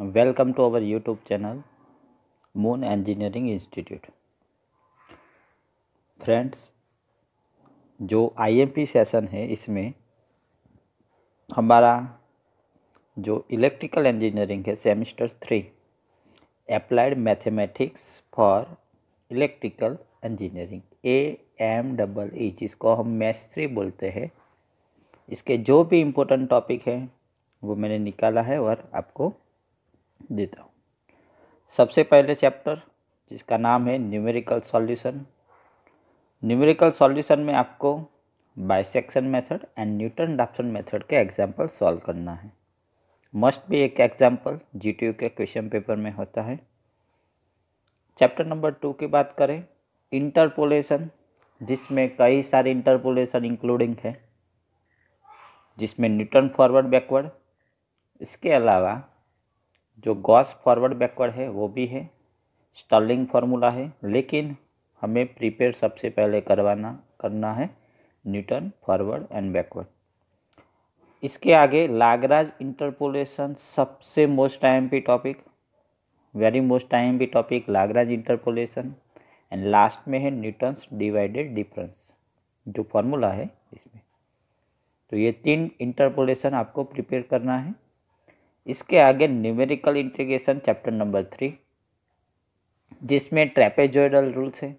welcome to our YouTube channel moon engineering institute friends जो IMP session है इसमें हमारा जो इलेक्ट्रिकल इंजीनियरिंग है semester three applied mathematics for electrical engineering A M double E जिसको हम मैथ थ्री बोलते हैं इसके जो भी इम्पोर्टेंट टॉपिक हैं वो मैंने निकाला है और आपको देता हूँ सबसे पहले चैप्टर जिसका नाम है न्यूमेरिकल सॉल्यूशन न्यूमेरिकल सॉल्यूशन में आपको bisection method and Newton Raphson method के एग्जाम्पल सॉल्व करना है मस्ट भी एक एग्जाम्पल जी के क्वेश्चन पेपर में होता है चैप्टर नंबर टू की बात करें इंटरपोलेशन जिसमें कई सारे इंटरपोलेशन इंक्लूडिंग है जिसमें न्यूटन फॉरवर्ड बैकवर्ड इसके अलावा जो गॉस फॉरवर्ड बैकवर्ड है वो भी है स्टर्लिंग फार्मूला है लेकिन हमें प्रिपेयर सबसे पहले करवाना करना है न्यूटन फॉरवर्ड एंड बैकवर्ड इसके आगे लागराज इंटरपोलेशन सबसे most time P topic very most time P topic Lagrange interpolation and last में है न्यूटन्स डिवाइडेड डिफरेंस जो फॉर्मूला है इसमें तो ये तीन इंटरपोलेशन आपको प्रिपेयर करना है इसके आगे numerical integration chapter number three जिसमें ट्रेपेजोइडल रूल्स है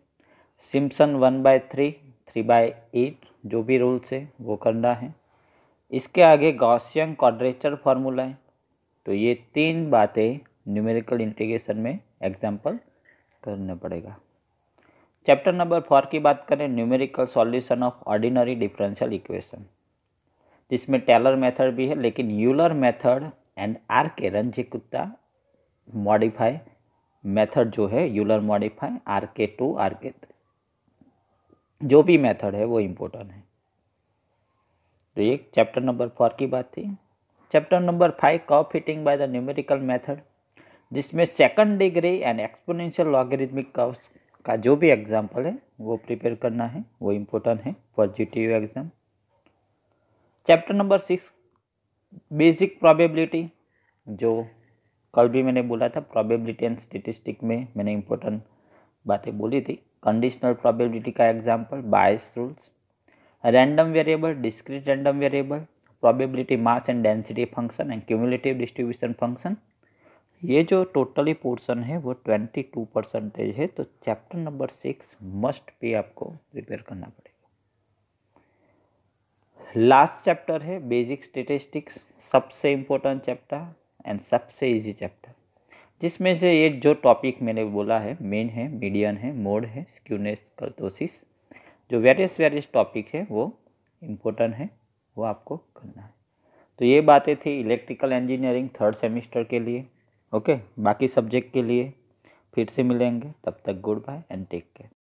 Simpson one by three three by eight जो भी रूल्स है वो करना है इसके आगे गॉसियन क्वाड्रेचर फार्मूला है तो ये तीन बातें न्यूमेरिकल इंटीग्रेशन में एग्जाम्पल करना पड़ेगा चैप्टर नंबर फोर की बात करें numerical solution of ordinary differential equation जिसमें टेलर मेथड भी है लेकिन यूलर मेथड एंड आर के रंजे कुत्ता मॉडिफाई मेथड जो है Euler modify R K two R K three जो भी मेथड है वो इम्पोर्टेंट है तो ये चैप्टर नंबर फोर की बात थी chapter number five curve fitting by the numerical method जिसमें second degree and exponential logarithmic curves का जो भी एग्जांपल है वो प्रिपेयर करना है वो इम्पोर्टेंट है for G exam chapter number six basic probability जो कल भी मैंने बोला था प्रोबेबिलिटी एंड स्टेटिस्टिक में मैंने इम्पोर्टेंट बातें बोली थी कंडीशनल प्रोबेबिलिटी का example Bayes rules random variable discrete random variable probability mass and density function and cumulative distribution function ये जो टोटली पोर्शन है वो ट्वेंटी टू परसेंटेज है तो चैप्टर नंबर सिक्स मस्ट भी आपको प्रिपेयर करना पड़ेगा लास्ट चैप्टर है बेसिक स्टेटिस्टिक्स सबसे इम्पोर्टेंट चैप्टर एंड सबसे इजी चैप्टर जिसमें से ये जो टॉपिक मैंने बोला है मेन है मीडियन है मोड है स्क्यूनेस कर्तोसिस जो वेरियस वेरियस टॉपिक है वो इम्पोर्टेंट है वो आपको करना है तो ये बातें थी इलेक्ट्रिकल इंजीनियरिंग थर्ड सेमिस्टर के लिए ओके बाकी सब्जेक्ट के लिए फिर से मिलेंगे तब तक goodbye and take care